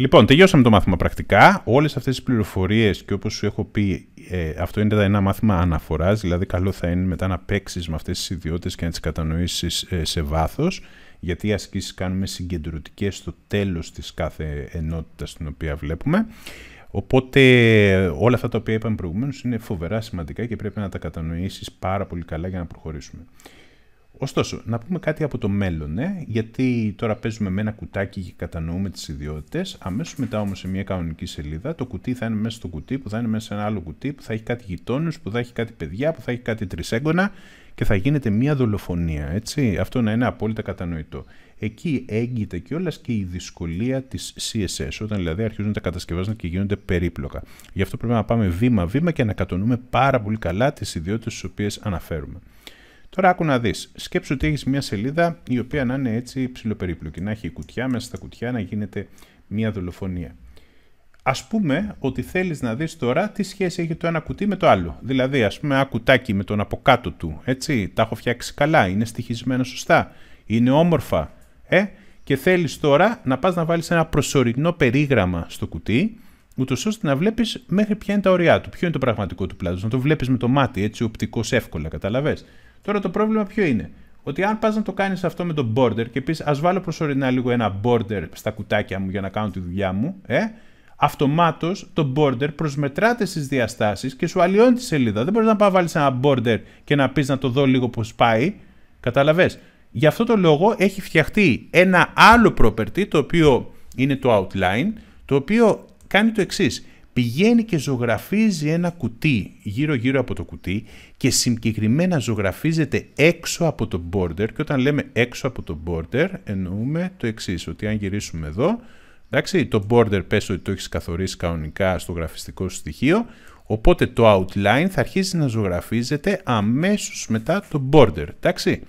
Λοιπόν, τελειώσαμε το μάθημα πρακτικά. Όλες αυτές τις πληροφορίες και όπως σου έχω πει, ε, αυτό είναι ένα μάθημα αναφοράς, δηλαδή καλό θα είναι μετά να παίξεις με αυτές τις ιδιότητες και να τις κατανοήσεις ε, σε βάθος, γιατί οι ασκήσεις κάνουμε συγκεντρωτικές στο τέλος της κάθε ενότητας την οποία βλέπουμε. Οπότε όλα αυτά τα οποία είπαμε προηγουμένως είναι φοβερά σημαντικά και πρέπει να τα κατανοήσεις πάρα πολύ καλά για να προχωρήσουμε. Ωστόσο, να πούμε κάτι από το μέλλον, ε? γιατί τώρα παίζουμε με ένα κουτάκι και κατανοούμε τις ιδιότητες, αμέσως μετά όμως σε μια κανονική σελίδα το κουτί θα είναι μέσα στο κουτί, που θα είναι μέσα σε ένα άλλο κουτί, που θα έχει κάτι γειτόνους, που θα έχει κάτι παιδιά, που θα έχει κάτι τρισέγγωνα και θα γίνεται μια δολοφονία, έτσι, αυτό να είναι απόλυτα κατανοητό. Εκεί έγκυται κιόλας και η δυσκολία της CSS, όταν δηλαδή αρχίζουν τα κατασκευάσματα και γίνονται περίπλοκα. Γι' αυτό πρέπει να πάμε βήμα-βήμα και να κατονούμε πάρα πολύ καλά τις ιδιότητες τις οποίες αναφέρουμε. Τώρα άκου να δεις. Σκέψου ότι έχεις μια σελίδα η οποία να είναι έτσι ψηλοπερίπλοκη. Να έχει κουτιά, μέσα στα κουτιά να γίνεται μια δολοφονία. Ας πούμε ότι θέλεις να δεις τώρα τι σχέση έχει το ένα κουτί με το άλλο. Δηλαδή, ας πούμε, ένα κουτάκι με τον από κάτω του. Έτσι, τα έχω φτιάξει καλά, είναι στοιχισμένα σωστά, είναι όμορφα. Ε, και θέλεις τώρα να πας να βάλεις ένα προσωρινό περίγραμμα στο κουτί, ούτως ώστε να βλέπεις μέχρι ποια είναι τα ωριά του, ποιο είναι το πραγματικό του πλάτος. Να το βλέπεις με το μάτι, έτσι, οπτικό εύκολα, καταλαβες. Τώρα το πρόβλημα ποιο είναι. Ότι αν πας να το κάνεις αυτό με το border και πεις Ας βάλω προσωρινά λίγο ένα border στα κουτάκια μου για να κάνω τη δουλειά μου, ε, αυτομάτως το border προσμετράται στις διαστάσεις και σου αλλοιώνει τη σελίδα. Δεν μπορείς να πάει βάλεις ένα border και να πεις να το δω λίγο πώς πάει. Κατάλαβε. Γι' αυτό το λόγο έχει φτιαχτεί ένα άλλο property το οποίο είναι το outline, το οποίο κάνει το εξής πηγαίνει και ζωγραφίζει ένα κουτί γύρω-γύρω από το κουτί και συγκεκριμένα ζωγραφίζεται έξω από το border και όταν λέμε έξω από το border εννοούμε το εξής ότι αν γυρίσουμε εδώ, εντάξει, το border πες ότι το έχεις καθορίσει κανονικά στο γραφιστικό σου στοιχείο, οπότε το outline θα αρχίσει να ζωγραφίζεται αμέσως μετά το border, εντάξει.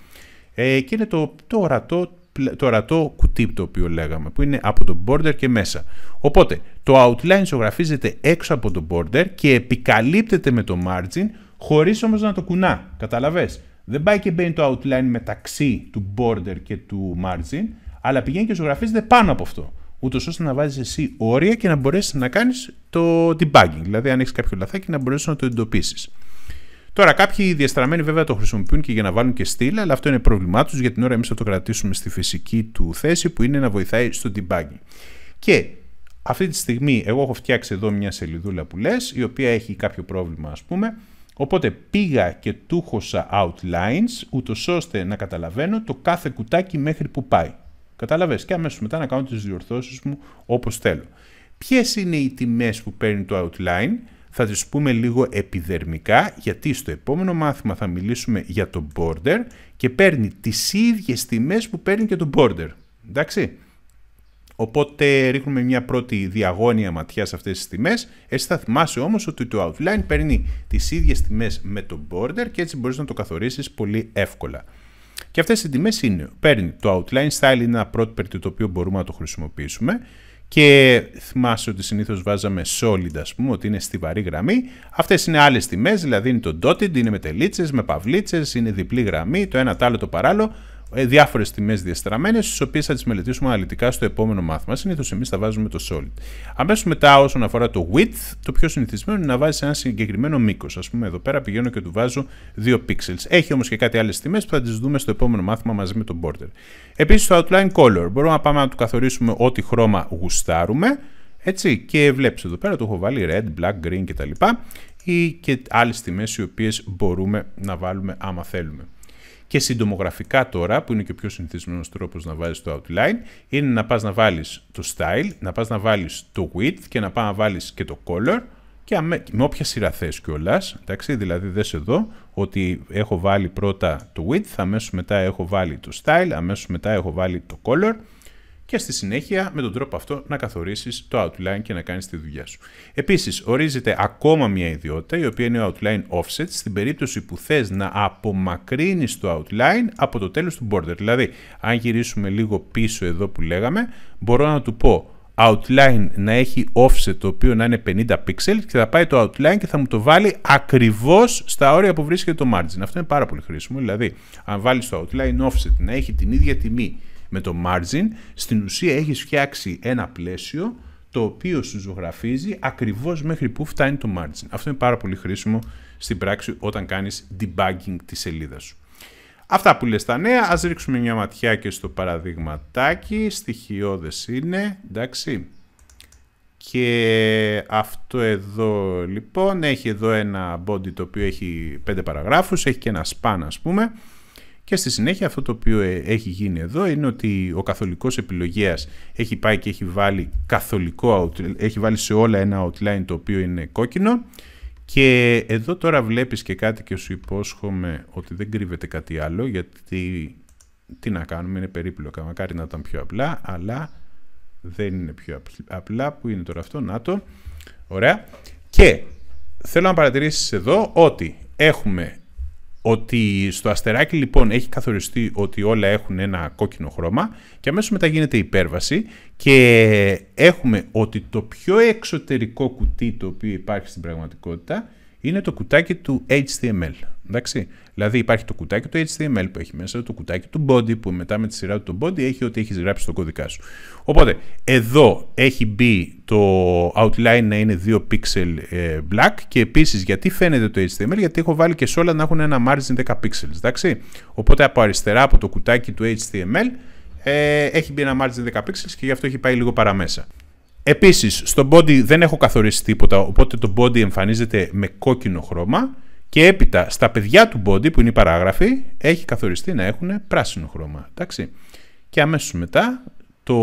Ε, και είναι το, το ορατό το αρατό κουτί το οποίο λέγαμε, που είναι από το border και μέσα. Οπότε, το outline ισογραφίζεται έξω από το border και επικαλύπτεται με το margin, χωρίς όμως να το κουνά. Καταλαβες. Δεν πάει και μπαίνει το outline μεταξύ του border και του margin, αλλά πηγαίνει και ζωγραφίζεται πάνω από αυτό. Ούτως ώστε να βάζεις εσύ όρια και να μπορέσεις να κάνεις το debugging. Δηλαδή, αν έχεις κάποιο λαθάκι, να μπορέσεις να το εντοπίσεις. Τώρα, κάποιοι διαστραμμένοι βέβαια το χρησιμοποιούν και για να βάλουν και στήλα, αλλά αυτό είναι πρόβλημά τους. Για την ώρα, εμείς θα το κρατήσουμε στη φυσική του θέση που είναι να βοηθάει στο debugging. Και αυτή τη στιγμή, εγώ έχω φτιάξει εδώ μια σελίδουλα που λες, η οποία έχει κάποιο πρόβλημα, ας πούμε. Οπότε πήγα και τούχωσα outlines, ούτως ώστε να καταλαβαίνω το κάθε κουτάκι μέχρι που πάει. Κατάλαβε και αμέσως μετά να κάνω τις διορθώσεις μου όπως θέλω. Ποιες είναι οι τιμές που παίρνει το outline, θα τις πούμε λίγο επιδερμικά γιατί στο επόμενο μάθημα θα μιλήσουμε για το border και παίρνει τις ίδιες τιμές που παίρνει και το border. Εντάξει. Οπότε ρίχνουμε μια πρώτη διαγώνια ματιά σε αυτές τις τιμές. Έτσι θα θυμάσαι όμως ότι το outline παίρνει τις ίδιες τιμές με το border και έτσι μπορείς να το καθορίσεις πολύ εύκολα. Και αυτές οι τιμές είναι, παίρνει το outline style είναι ένα πρότυπερ το οποίο μπορούμε να το χρησιμοποιήσουμε και θυμάσαι ότι συνήθως βάζαμε solid, ας πούμε, ότι είναι στιβαρή γραμμή. Αυτές είναι άλλες τιμές, δηλαδή είναι το dotted, είναι με τελίτσες, με παυλίτσες, είναι διπλή γραμμή, το ένα το άλλο το παράλληλο. Ε, διάφορες τιμές διαστραμμένες, τις οποίες θα τις μελετήσουμε αναλυτικά στο επόμενο μάθημα. Συνήθως εμείς θα βάζουμε το solid. Αμέσως μετά, όσον αφορά το width, το πιο συνηθισμένο είναι να βάζεις ένα συγκεκριμένο μήκος. Ας πούμε, εδώ πέρα πηγαίνω και του βάζω 2 pixels. Έχει όμως και κάτι άλλες τιμές που θα τις δούμε στο επόμενο μάθημα μαζί με το border. Επίση, το outline color. Μπορούμε να πάμε να του καθορίσουμε ό,τι χρώμα γουστάρουμε. Έτσι, και βλέπεις εδώ πέρα, το έχω βάλει red, black, green κτλ. ή και άλλες τιμές οι οποίες μπορούμε να βάλουμε άμα θέλουμε. Και συντομογραφικά τώρα, που είναι και ο πιο συνηθισμένος τρόπος να βάζεις το outline, είναι να πας να βάλεις το style, να πας να βάλεις το width και να πας να βάλεις και το color και με όποια σειρά θες κιόλας. Δηλαδή, δες εδώ ότι έχω βάλει πρώτα το width, αμέσως μετά έχω βάλει το style, αμέσως μετά έχω βάλει το color και στη συνέχεια με τον τρόπο αυτό να καθορίσεις το outline και να κάνεις τη δουλειά σου. Επίσης ορίζεται ακόμα μια ιδιότητα η οποία είναι ο outline offset στην περίπτωση που θες να απομακρύνεις το outline από το τέλος του border. Δηλαδή αν γυρίσουμε λίγο πίσω εδώ που λέγαμε μπορώ να του πω outline να έχει offset το οποίο να είναι 50 pixels και θα πάει το outline και θα μου το βάλει ακριβώς στα όρια που βρίσκεται το margin. Αυτό είναι πάρα πολύ χρήσιμο, δηλαδή αν βάλεις το outline offset να έχει την ίδια τιμή με το margin, στην ουσία έχει φτιάξει ένα πλαίσιο το οποίο σου ζωγραφίζει ακριβώς μέχρι που φτάνει το margin. Αυτό είναι πάρα πολύ χρήσιμο στην πράξη όταν κάνεις debugging τη σελίδα σου. Αυτά που λες τα νέα, ας ρίξουμε μια ματιά και στο παραδείγματάκι, στοιχειώδες είναι, εντάξει. Και αυτό εδώ λοιπόν έχει εδώ ένα body το οποίο έχει πέντε παραγράφους, έχει και ένα span ας πούμε. Και στη συνέχεια αυτό το οποίο ε, έχει γίνει εδώ είναι ότι ο καθολικός επιλογέας έχει πάει και έχει βάλει, καθολικό, έχει βάλει σε όλα ένα outline το οποίο είναι κόκκινο και εδώ τώρα βλέπεις και κάτι και σου υπόσχομαι ότι δεν κρύβεται κάτι άλλο γιατί τι να κάνουμε είναι περίπλοκα, μακάρι να ήταν πιο απλά αλλά δεν είναι πιο απλά που είναι τώρα αυτό, να το, ωραία. Και θέλω να παρατηρήσεις εδώ ότι έχουμε ότι στο αστεράκι λοιπόν έχει καθοριστεί ότι όλα έχουν ένα κόκκινο χρώμα και αμέσως μετά γίνεται υπέρβαση και έχουμε ότι το πιο εξωτερικό κουτί το οποίο υπάρχει στην πραγματικότητα είναι το κουτάκι του HTML. Εντάξει. Δηλαδή υπάρχει το κουτάκι του HTML που έχει μέσα, το κουτάκι του body που μετά με τη σειρά του το body έχει ό,τι έχεις γράψει στο κώδικά σου. Οπότε εδώ έχει μπει το outline να είναι 2 pixel ε, black και επίσης γιατί φαίνεται το HTML γιατί έχω βάλει και σε όλα να έχουν ένα margin 10 pixels. Εντάξει. Οπότε από αριστερά από το κουτάκι του HTML ε, έχει μπει ένα margin 10 pixels και γι' αυτό έχει πάει λίγο παραμέσα. Επίσης, στο body δεν έχω καθορίσει τίποτα, οπότε το body εμφανίζεται με κόκκινο χρώμα και έπειτα στα παιδιά του body, που είναι η παράγραφη, έχει καθοριστεί να έχουν πράσινο χρώμα. Εντάξει. Και αμέσως μετά το...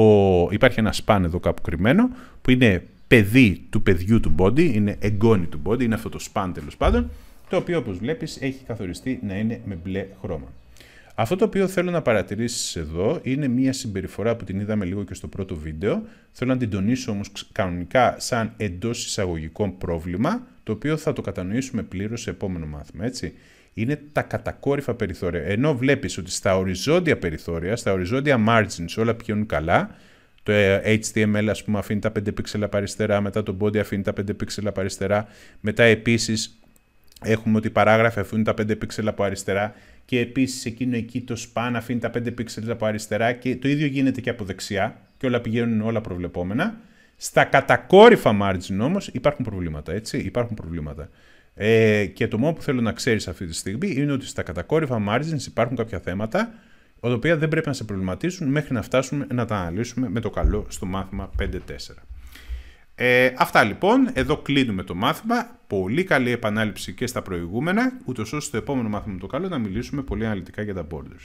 υπάρχει ένα span εδώ κάπου κρυμμένο, που είναι παιδί του παιδιού του body, είναι εγγόνι του body, είναι αυτό το σπάν τέλος πάντων, το οποίο όπως βλέπεις έχει καθοριστεί να είναι με μπλε χρώμα. Αυτό το οποίο θέλω να παρατηρήσεις εδώ είναι μία συμπεριφορά που την είδαμε λίγο και στο πρώτο βίντεο. Θέλω να την τονίσω όμως κανονικά σαν εντός εισαγωγικών πρόβλημα, το οποίο θα το κατανοήσουμε πλήρως σε επόμενο μάθημα, έτσι. Είναι τα κατακόρυφα περιθώρια. Ενώ βλέπεις ότι στα οριζόντια περιθώρια, στα οριζόντια margins όλα πηγαίνουν καλά, το ε, HTML ας πούμε αφήνει τα 5 πίξελα παριστερά, μετά το body αφήνει τα 5 πίξελα παριστερά, μετά επίσης έχουμε ότι οι παράγραφοι αφήνουν τα 5 πίξελ από αριστερά και επίσης εκείνο εκεί το span αφήνει τα 5 πίξελ από αριστερά και το ίδιο γίνεται και από δεξιά και όλα πηγαίνουν όλα προβλεπόμενα. Στα κατακόρυφα margin όμως υπάρχουν προβλήματα, έτσι, υπάρχουν προβλήματα. Ε, και το μόνο που θέλω να ξέρεις αυτή τη στιγμή είναι ότι στα κατακόρυφα margins υπάρχουν κάποια θέματα τα οποία δεν πρέπει να σε προβληματίσουν μέχρι να φτάσουμε να τα αναλύσουμε με το καλό στο μάθημα 5-4. Ε, αυτά λοιπόν, εδώ κλείνουμε το μάθημα. Πολύ καλή επανάληψη και στα προηγούμενα, ούτως ώστε στο επόμενο μάθημα το καλό να μιλήσουμε πολύ αναλυτικά για τα borders.